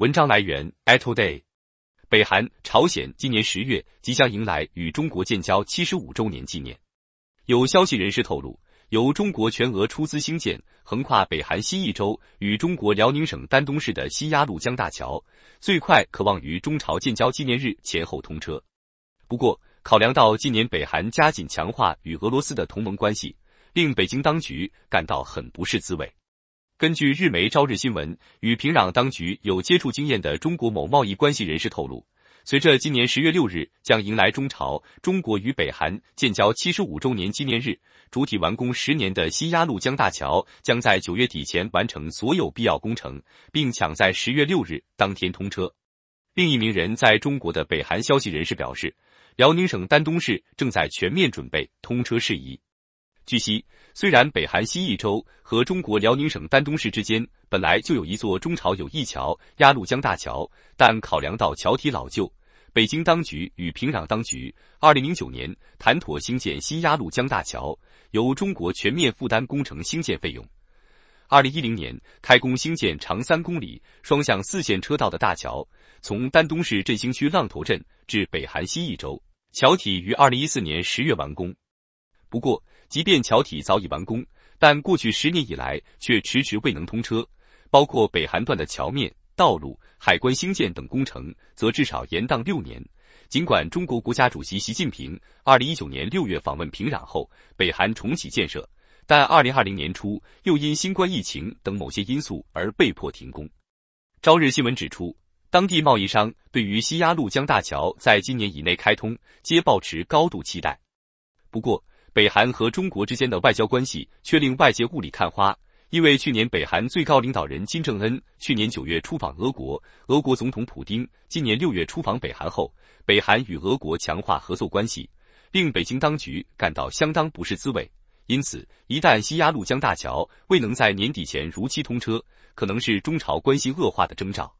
文章来源：ATOday。北韩朝鲜今年十月即将迎来与中国建交七十五周年纪念。有消息人士透露，由中国全额出资兴建、横跨北韩新义州与中国辽宁省丹东市的西鸭绿江大桥，最快可望于中朝建交纪念日前后通车。不过，考量到今年北韩加紧强化与俄罗斯的同盟关系，令北京当局感到很不是滋味。根据日媒《朝日新闻》与平壤当局有接触经验的中国某贸易关系人士透露，随着今年十月六日将迎来中朝中国与北韩建交七十五周年纪念日，主体完工十年的新鸭绿江大桥将在九月底前完成所有必要工程，并抢在十月六日当天通车。另一名人在中国的北韩消息人士表示，辽宁省丹东市正在全面准备通车事宜。据悉，虽然北韩西义州和中国辽宁省丹东市之间本来就有一座中朝友谊桥——鸭绿江大桥，但考量到桥体老旧，北京当局与平壤当局2009年谈妥兴建新鸭绿江大桥，由中国全面负担工程兴建费用。2010年开工兴建长三公里、双向四线车道的大桥，从丹东市振兴区浪头镇至北韩西义州，桥体于2014年十月完工。不过，即便桥体早已完工，但过去十年以来却迟迟未能通车。包括北韩段的桥面、道路、海关兴建等工程，则至少延宕六年。尽管中国国家主席习近平二零一九年六月访问平壤后，北韩重启建设，但二零二零年初又因新冠疫情等某些因素而被迫停工。朝日新闻指出，当地贸易商对于西鸭绿江大桥在今年以内开通，皆保持高度期待。不过，北韩和中国之间的外交关系却令外界雾里看花，因为去年北韩最高领导人金正恩去年九月出访俄国，俄国总统普京今年六月出访北韩后，北韩与俄国强化合作关系，令北京当局感到相当不是滋味。因此，一旦西鸭绿江大桥未能在年底前如期通车，可能是中朝关系恶化的征兆。